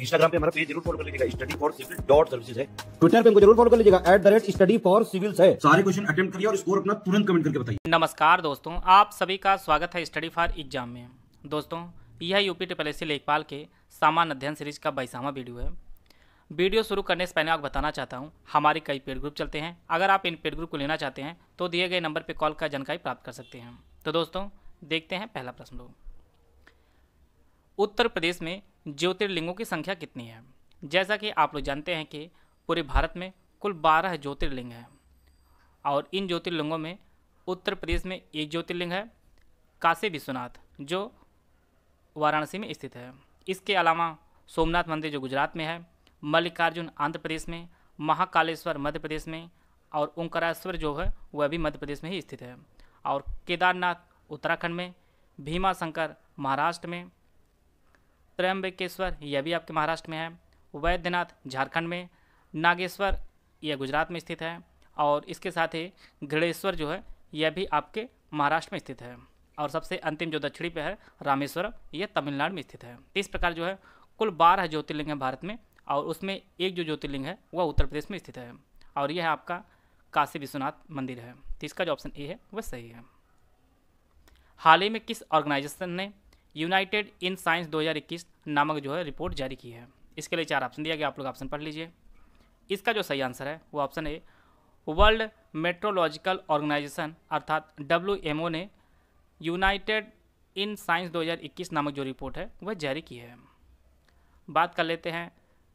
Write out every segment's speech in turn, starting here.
Instagram पे हमारा page जरूर फॉलो कर लीजिएगा study for civil dot service है ट्विटर पे जरूर फॉलो कर लीजिएगा at the rate study for civil है सारे क्वेश्चन अटेम्प्ट करिए और स्कोर अपना तुरंत कमेंट करके बताइए नमस्कार दोस्तों आप सभी का स्वागत है स्टडी फॉर एग्जाम में दोस्तों यह यूपी ट्रिपल एस लेखपाल के सामान्य अध्ययन सीरीज का बाईसवा वीडियो है वीडियो शुरू करने से पहले आपको बताना चाहता हूँ हमारे कई पेड ग्रुप चलते हैं अगर आप इन पेड ग्रुप को लेना चाहते हैं तो दिए गए नंबर पर कॉल कर जानकारी प्राप्त कर सकते हैं तो दोस्तों देखते हैं पहला प्रश्न लोग उत्तर प्रदेश में ज्योतिर्लिंगों की संख्या कितनी है जैसा कि आप लोग जानते हैं कि पूरे भारत में कुल बारह ज्योतिर्लिंग हैं और इन ज्योतिर्लिंगों में उत्तर प्रदेश में एक ज्योतिर्लिंग है काशी विश्वनाथ जो वाराणसी में स्थित है इसके अलावा सोमनाथ मंदिर जो गुजरात में है मल्लिकार्जुन आंध्र प्रदेश में महाकालेश्वर मध्य प्रदेश में और ओंकारेश्वर जो है वह भी मध्य प्रदेश में ही स्थित है और केदारनाथ उत्तराखंड में भीमा शंकर महाराष्ट्र में त्रयंबकेश्वर यह भी आपके महाराष्ट्र में है वैद्यनाथ झारखंड में नागेश्वर यह गुजरात में स्थित है और इसके साथ ही घृणेश्वर जो है यह भी आपके महाराष्ट्र में स्थित है और सबसे अंतिम जो दक्षिणी पे है रामेश्वरम यह तमिलनाडु में स्थित है इस प्रकार जो है कुल बारह ज्योतिर्लिंग है भारत में और उसमें एक जो ज्योतिर्लिंग है वह उत्तर प्रदेश में स्थित है और यह है आपका काशी विश्वनाथ मंदिर है तो इसका जो ऑप्शन ए है वह सही है हाल ही में किस ऑर्गेनाइजेशन ने यूनाइटेड इन साइंस 2021 नामक जो है रिपोर्ट जारी की है इसके लिए चार ऑप्शन दिया गया आप लोग ऑप्शन पढ़ लीजिए इसका जो सही आंसर है वो option A world meteorological organization अर्थात डब्ल्यू ने यूनाइटेड इन साइंस 2021 नामक जो रिपोर्ट है वह जारी की है बात कर लेते हैं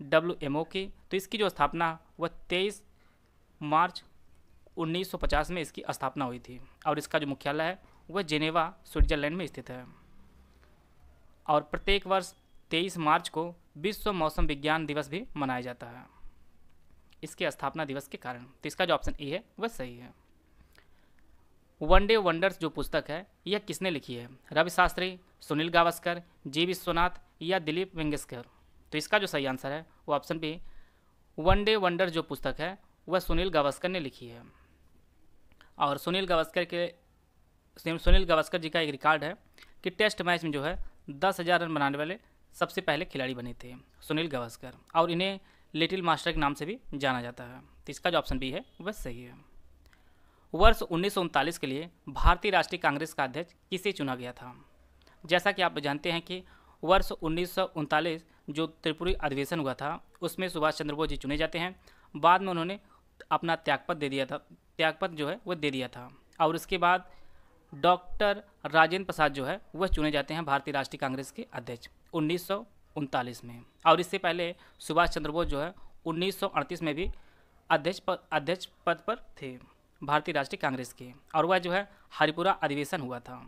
डब्ल्यू की तो इसकी जो स्थापना वह तेईस मार्च 1950 में इसकी स्थापना हुई थी और इसका जो मुख्यालय है वह जेनेवा स्विट्जरलैंड में स्थित है और प्रत्येक वर्ष तेईस मार्च को विश्व मौसम विज्ञान दिवस भी मनाया जाता है इसके स्थापना दिवस के कारण तो इसका जो ऑप्शन ए है वह सही है वन डे वंडर्स जो पुस्तक है यह किसने लिखी है रवि शास्त्री सुनील गावस्कर जी विश्वनाथ या दिलीप वेंगस्कर तो इसका जो सही आंसर है वो option B one day wonder जो पुस्तक है वह सुनील गावस्कर ने लिखी है और सुनील गावस्कर के सुनील गावस्कर जी का एक रिकॉर्ड है कि टेस्ट मैच में जो है दस हज़ार रन बनाने वाले सबसे पहले खिलाड़ी बने थे सुनील गावस्कर और इन्हें लिटिल मास्टर के नाम से भी जाना जाता है तो इसका जो ऑप्शन बी है वह सही है वर्ष उन्नीस के लिए भारतीय राष्ट्रीय कांग्रेस का अध्यक्ष किसे चुना गया था जैसा कि आप जानते हैं कि वर्ष उन्नीस जो त्रिपुरी अधिवेशन हुआ था उसमें सुभाष चंद्र बोस जी चुने जाते हैं बाद में उन्होंने अपना त्यागपत दे दिया था त्यागपत्र जो है वो दे दिया था और उसके बाद डॉक्टर राजेंद्र प्रसाद जो है वह चुने जाते हैं भारतीय राष्ट्रीय कांग्रेस के अध्यक्ष उन्नीस में और इससे पहले सुभाष चंद्र बोस जो है उन्नीस में भी अध्यक्ष पद अध्यक्ष पद पर थे भारतीय राष्ट्रीय कांग्रेस के और वह जो है हरिपुरा अधिवेशन हुआ था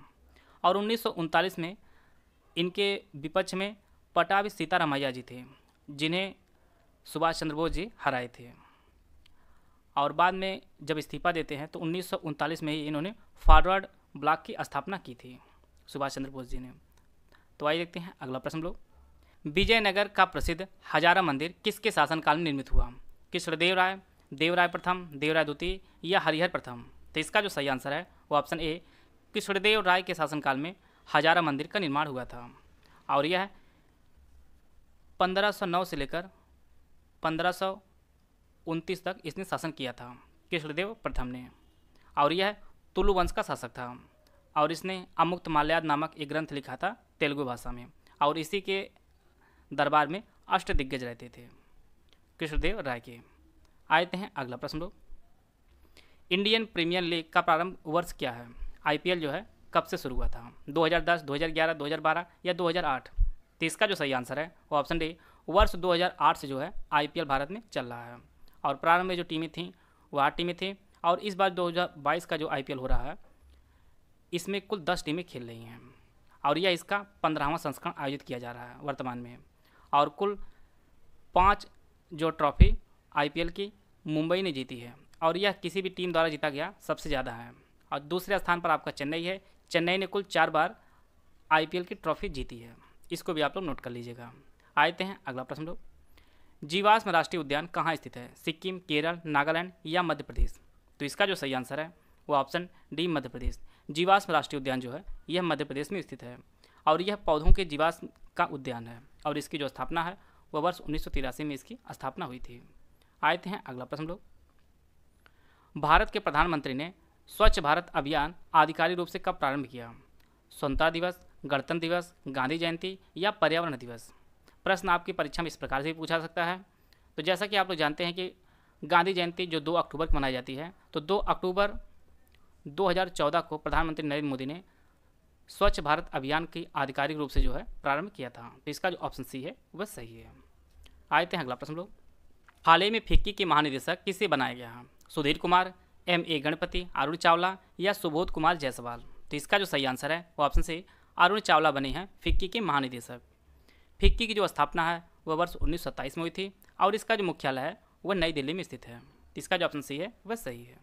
और उन्नीस में इनके विपक्ष में पटावी सीतारामैया जी थे जिन्हें सुभाष चंद्र बोस जी हराए थे और बाद में जब इस्तीफा देते हैं तो उन्नीस में ही इन्होंने फॉरवर्ड ब्लॉक की स्थापना की थी सुभाष चंद्र बोस जी ने तो आइए देखते हैं अगला प्रश्न लोग विजयनगर का प्रसिद्ध हजारा मंदिर किसके शासनकाल में निर्मित हुआ कृष्णदेव राय देवराय प्रथम देवराय द्वितीय या हरिहर प्रथम तो इसका जो सही आंसर है वो ऑप्शन ए कृष्णदेव राय के शासनकाल में हजारा मंदिर का निर्माण हुआ था और यह है 1509 से लेकर पंद्रह तक इसने शासन किया था कृष्णदेव प्रथम ने और यह तुलु वंश का शासक था और इसने अमुक्त माल्याद नामक एक ग्रंथ लिखा था तेलुगु भाषा में और इसी के दरबार में अष्ट दिग्गज रहते थे कृष्णदेव राय के आते हैं अगला प्रश्न लोग इंडियन प्रीमियर लीग का प्रारंभ वर्ष क्या है आईपीएल जो है कब से शुरू हुआ था 2010, 2011, 2012 या 2008 तो इसका जो सही आंसर है वो ऑप्शन डी वर्ष 2008 से जो है आईपीएल भारत में चल रहा है और प्रारंभ में जो टीमें थीं वो आठ टीमें थीं और इस बार 2022 का जो आई हो रहा है इसमें कुल दस टीमें खेल रही हैं और यह इसका पंद्रहवा संस्करण आयोजित किया जा रहा है वर्तमान में और कुल पाँच जो ट्रॉफी आई की मुंबई ने जीती है और यह किसी भी टीम द्वारा जीता गया सबसे ज़्यादा है और दूसरे स्थान पर आपका चेन्नई है चेन्नई ने कुल चार बार आई की ट्रॉफी जीती है इसको भी आप लोग नोट कर लीजिएगा आते हैं अगला प्रश्न लोग जीवाश्म राष्ट्रीय उद्यान कहाँ स्थित है सिक्किम केरल नागालैंड या मध्य प्रदेश तो इसका जो सही आंसर है वो ऑप्शन डी मध्य प्रदेश जीवाश्म राष्ट्रीय उद्यान जो है यह मध्य प्रदेश में स्थित है और यह पौधों के जीवाश्म का उद्यान है और इसकी जो स्थापना है वह वर्ष उन्नीस में इसकी स्थापना हुई थी थे हैं अगला प्रश्न लोग भारत के प्रधानमंत्री ने स्वच्छ भारत अभियान आधिकारिक रूप से कब प्रारंभ किया स्वतंत्रता दिवस गणतंत्र दिवस गांधी जयंती या पर्यावरण दिवस प्रश्न आपकी परीक्षा में इस प्रकार से पूछा सकता है तो जैसा कि आप लोग जानते हैं कि गांधी जयंती जो दो अक्टूबर को मनाई जाती है तो दो अक्टूबर 2014 को प्रधानमंत्री नरेंद्र मोदी ने स्वच्छ भारत अभियान की आधिकारिक रूप से जो है प्रारंभ किया था तो इसका जो ऑप्शन सी है वह सही है आए थे अगला प्रश्न लोग हाल ही में फिक्की के महानिदेशक किसे बनाया गया है सुधीर कुमार एम ए गणपति अरुण चावला या सुबोध कुमार जायसवाल तो इसका जो सही आंसर है वो ऑप्शन सी अरुण चावला बने हैं फिक्की के महानिदेशक फिक्की की जो स्थापना है वह वर्ष उन्नीस में हुई थी और इसका जो मुख्यालय है वह नई दिल्ली में स्थित है इसका जो ऑप्शन सी है वह सही है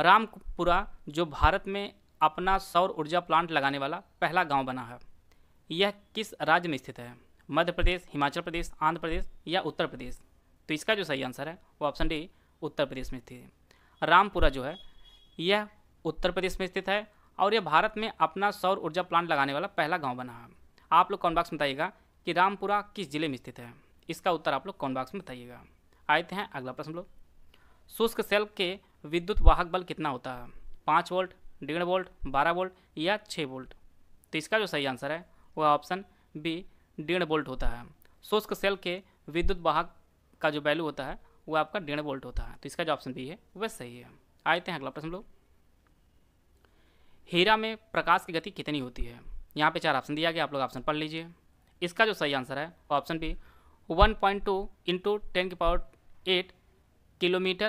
रामपुरा जो भारत में अपना सौर ऊर्जा प्लांट लगाने वाला पहला गांव बना है यह किस राज्य में स्थित है मध्य प्रदेश हिमाचल प्रदेश आंध्र प्रदेश या उत्तर प्रदेश तो इसका जो सही आंसर है वो ऑप्शन डी उत्तर प्रदेश में स्थित है रामपुरा जो है यह उत्तर प्रदेश में स्थित है और यह भारत में अपना सौर ऊर्जा प्लांट लगाने वाला पहला गाँव बना है आप लोग कौन बाक्स में बताइएगा कि रामपुरा किस जिले में स्थित है इसका उत्तर आप लोग कौन बाक्स में बताइएगा आते हैं अगला प्रश्न लोग शुष्क सेल के विद्युत वाहक बल कितना होता है पाँच वोल्ट डेढ़ वोल्ट बारह वोल्ट या छः वोल्ट तो इसका जो सही आंसर है वह ऑप्शन बी डेढ़ वोल्ट होता है शुष्क सेल के विद्युत वाहक का जो वैल्यू होता है वह आपका डेढ़ वोल्ट होता है तो इसका जो ऑप्शन बी है वह सही है आते हैं अगला प्रश्न लोग हीरा में प्रकाश की गति कितनी होती है यहाँ पे चार ऑप्शन दिया गया आप लोग ऑप्शन पढ़ लीजिए इसका जो सही आंसर है option B one point two into ten की पावर एट किलोमीटर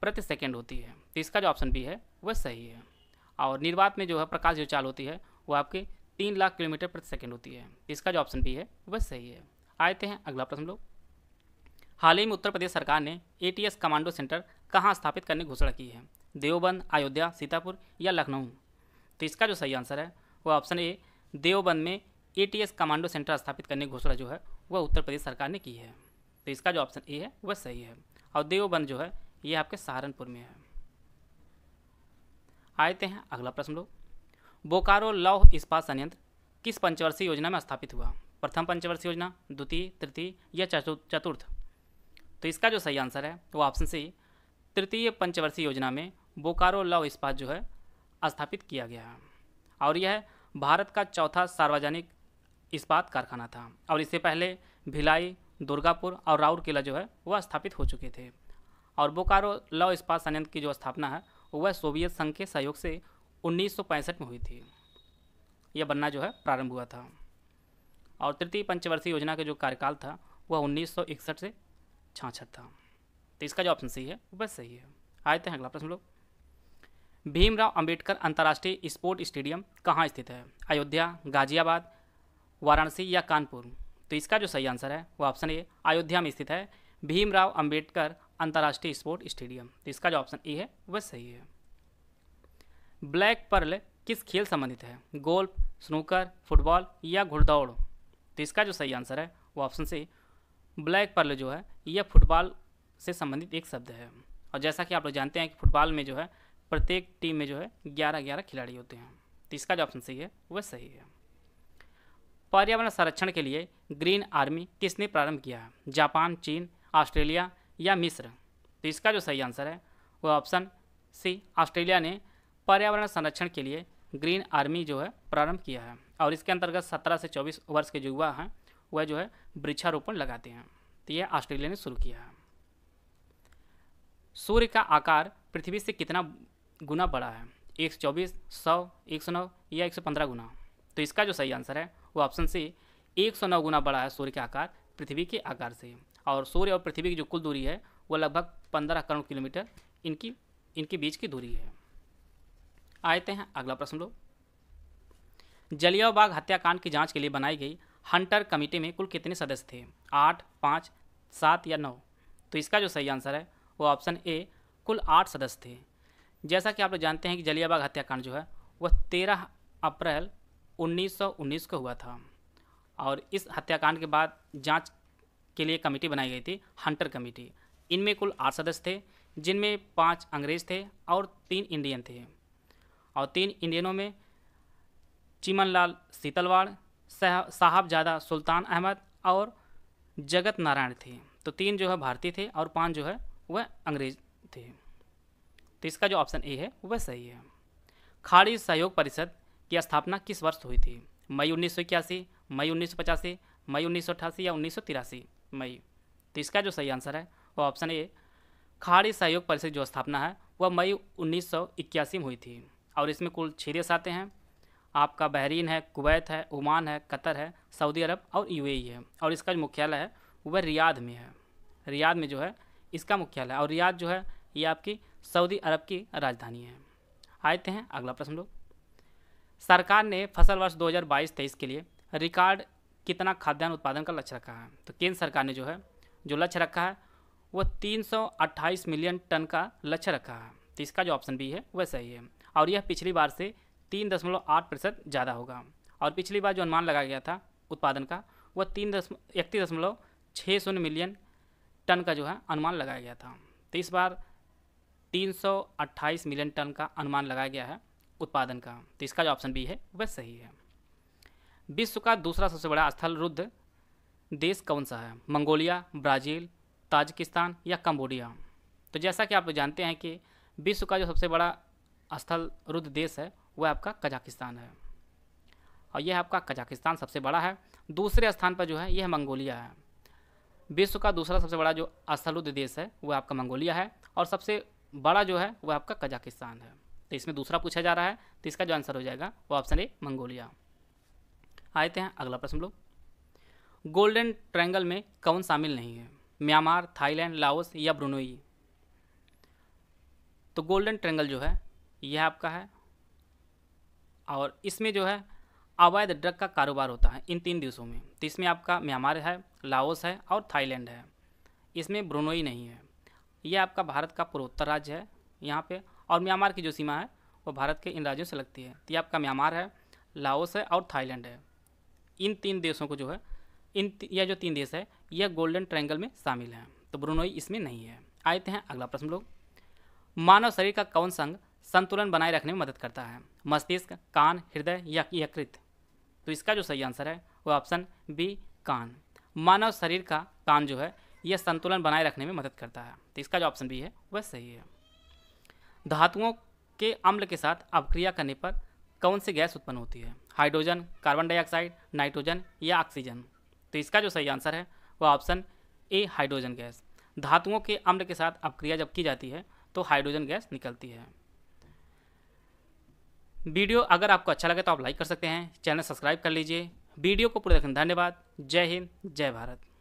प्रति सेकेंड होती है तो इसका जो ऑप्शन बी है वह सही है और निर्वात में जो है प्रकाश जो चाल होती है वो आपके तीन लाख किलोमीटर प्रति सेकेंड होती है इसका जो ऑप्शन बी है वह सही है आते हैं अगला प्रश्न लोग हाल ही में उत्तर प्रदेश सरकार ने एटीएस कमांडो सेंटर कहाँ स्थापित करने की घोषणा की है देवबंद अयोध्या सीतापुर या लखनऊ तो इसका जो सही आंसर है वह ऑप्शन ए देवबंद में एटीएस कमांडो सेंटर स्थापित करने की घोषणा जो है वह उत्तर प्रदेश सरकार ने की है तो इसका जो ऑप्शन ए है वह सही है और देवबंद जो है ये आपके सहारनपुर में है आते हैं अगला प्रश्न लोग बोकारो लौह इस्पात संयंत्र किस पंचवर्षीय योजना में स्थापित हुआ प्रथम पंचवर्षीय योजना द्वितीय तृतीय या चतुर्थ तो इसका जो सही आंसर है वो ऑप्शन सी तृतीय पंचवर्षीय योजना में बोकारो लव इस्पात जो है स्थापित किया गया है और यह भारत का चौथा सार्वजनिक इस्पात कारखाना था और इससे पहले भिलाई दुर्गापुर और किला जो है वह स्थापित हो चुके थे और बोकारो लव इस्पात संयंत्र की जो स्थापना है वह सोवियत संघ के सहयोग से उन्नीस में हुई थी यह बनना जो है प्रारंभ हुआ था और तृतीय पंचवर्षीय योजना का जो कार्यकाल था वह उन्नीस से छाछठ था तो इसका जो ऑप्शन सही है वह सही है आए थे अगला प्रश्न लोग भीमराव अंबेडकर अंतर्राष्ट्रीय स्पोर्ट स्टेडियम कहाँ स्थित है अयोध्या गाजियाबाद वाराणसी या कानपुर तो इसका जो सही आंसर है वो ऑप्शन ए अयोध्या में स्थित है भीमराव अंबेडकर अंतर्राष्ट्रीय स्पोर्ट स्टेडियम तो इसका जो ऑप्शन ए है वह सही है ब्लैक पर्ल किस खेल संबंधित है गोल्फ स्नूकर फुटबॉल या घुड़दौड़ तो इसका जो सही आंसर है वो ऑप्शन सी ब्लैक पर्ल जो है यह फुटबॉल से संबंधित एक शब्द है और जैसा कि आप लोग जानते हैं कि फुटबॉल में जो है प्रत्येक टीम में जो है ग्यारह ग्यारह खिलाड़ी होते हैं तो इसका जो ऑप्शन सही है वह सही है पर्यावरण संरक्षण के लिए ग्रीन आर्मी किसने प्रारंभ किया है जापान चीन ऑस्ट्रेलिया या मिस्र तो इसका जो सही आंसर है वो ऑप्शन सी ऑस्ट्रेलिया ने पर्यावरण संरक्षण के लिए ग्रीन आर्मी जो है प्रारंभ किया है और इसके अंतर्गत 17 से 24 वर्ष के युवा हैं वह जो है वृक्षारोपण लगाते हैं तो यह ऑस्ट्रेलिया ने शुरू किया है सूर्य का आकार पृथ्वी से कितना गुना बड़ा है एक सौ चौबीस सौ एक सौ नौ या एक सौ पंद्रह गुना तो इसका जो सही आंसर है वो ऑप्शन सी एक सौ नौ गुना बड़ा है सूर्य के आकार पृथ्वी के आकार से और सूर्य और पृथ्वी की जो कुल दूरी है वो लगभग पंद्रह करोड़ किलोमीटर इनकी इनके बीच की दूरी है आते हैं अगला प्रश्न लो बाग हत्याकांड की जांच के लिए बनाई गई हंटर कमेटी में कुल कितने सदस्य थे आठ पाँच सात या नौ तो इसका जो सही आंसर है वो ऑप्शन ए कुल आठ सदस्य थे जैसा कि आप लोग जानते हैं कि जलियाबाग हत्याकांड जो है वह तेरह अप्रैल 1919 को हुआ था और इस हत्याकांड के बाद जांच के लिए कमेटी बनाई गई थी हंटर कमेटी इनमें कुल आठ सदस्य थे जिनमें पांच अंग्रेज थे और तीन इंडियन थे और तीन इंडियनों में चिमन लाल सीतलवाड़ साहबजादा सुल्तान अहमद और जगत नारायण थे तो तीन जो है भारतीय थे और पांच जो है वह अंग्रेज थे तो इसका जो ऑप्शन ए है वह सही है खाड़ी सहयोग परिषद की स्थापना किस वर्ष हुई थी मई उन्नीस मई उन्नीस मई उन्नीस या उन्नीस मई तो इसका जो सही आंसर है वो ऑप्शन ए खाड़ी सहयोग परिषद जो स्थापना है वह मई उन्नीस में हुई थी और इसमें कुल छः देश आते हैं आपका बहरीन है कुवैत है ओमान है कतर है सऊदी अरब और यूएई है और इसका जो मुख्यालय है वह रियाद में है रियाद में जो है इसका मुख्यालय और रियाद जो है ये आपकी सऊदी अरब की राजधानी है आते हैं अगला प्रश्न लोग सरकार ने फसल वर्ष 2022-23 के लिए रिकॉर्ड कितना खाद्यान्न उत्पादन का लक्ष्य रखा है तो केंद्र सरकार ने जो है जो लक्ष्य रखा है वो 328 मिलियन टन का लक्ष्य रखा है तो इसका जो ऑप्शन बी है वह सही है और यह पिछली बार से तीन दशमलव आठ प्रतिशत ज़्यादा होगा और पिछली बार जो अनुमान लगाया गया था उत्पादन का वह तीन दस इकतीस दशमलव छः शून्य मिलियन टन का जो है अनुमान लगाया गया था तो इस बार तीन सौ अट्ठाईस मिलियन टन का अनुमान लगाया गया है उत्पादन का तो इसका जो ऑप्शन बी है वह सही है विश्व का दूसरा सबसे बड़ा स्थल रुद्ध देश कौन सा है मंगोलिया ब्राज़ील ताजिकिस्तान या कम्बोडिया तो जैसा कि आप जानते हैं कि विश्व का जो सबसे बड़ा स्थल रुद्ध देश है वह आपका कजाकिस्तान है और यह आपका कजाकिस्तान सबसे बड़ा है दूसरे स्थान पर जो है यह मंगोलिया है विश्व का दूसरा सबसे बड़ा जो स्थलुद्ध देश है वह आपका मंगोलिया है और सबसे बड़ा जो है वह आपका कजाकिस्तान है तो इसमें दूसरा पूछा जा रहा है तो इसका जो आंसर हो जाएगा वो ऑप्शन ए मंगोलिया आते हैं अगला प्रश्न लोग गोल्डन ट्रायंगल में कौन शामिल नहीं है म्यांमार थाईलैंड लाओस या ब्रुनोई तो गोल्डन ट्रायंगल जो है यह आपका है और इसमें जो है अवैध ड्रग का कारोबार होता है इन तीन देशों में तो इसमें आपका म्यांमार है लाओस है और थाईलैंड है इसमें ब्रुनोई नहीं है यह आपका भारत का पूर्वोत्तर राज्य है यहाँ पे और म्यांमार की जो सीमा है वो भारत के इन राज्यों से लगती है तो ये आपका म्यांमार है लाओस है और थाईलैंड है इन तीन देशों को जो है इन यह जो तीन देश है यह गोल्डन ट्रायंगल में शामिल हैं तो ब्रुनोई इसमें नहीं है आए हैं अगला प्रश्न लोग मानव शरीर का कौन संग संतुलन बनाए रखने में मदद करता है मस्तिष्क कान हृदय या यकृत तो इसका जो सही आंसर है वो ऑप्शन बी कान मानव शरीर का कान जो है यह संतुलन बनाए रखने में मदद करता है तो इसका जो ऑप्शन बी है वह सही है धातुओं के अम्ल के साथ अपक्रिया करने पर कौन सी गैस उत्पन्न होती है हाइड्रोजन कार्बन डाइऑक्साइड नाइट्रोजन या ऑक्सीजन तो इसका जो सही आंसर है वह ऑप्शन ए हाइड्रोजन गैस धातुओं के अम्ल के साथ अपक्रिया जब की जाती है तो हाइड्रोजन गैस निकलती है वीडियो अगर आपको अच्छा लगे तो आप लाइक कर सकते हैं चैनल सब्सक्राइब कर लीजिए वीडियो को पूरा देखने धन्यवाद जय हिंद जय भारत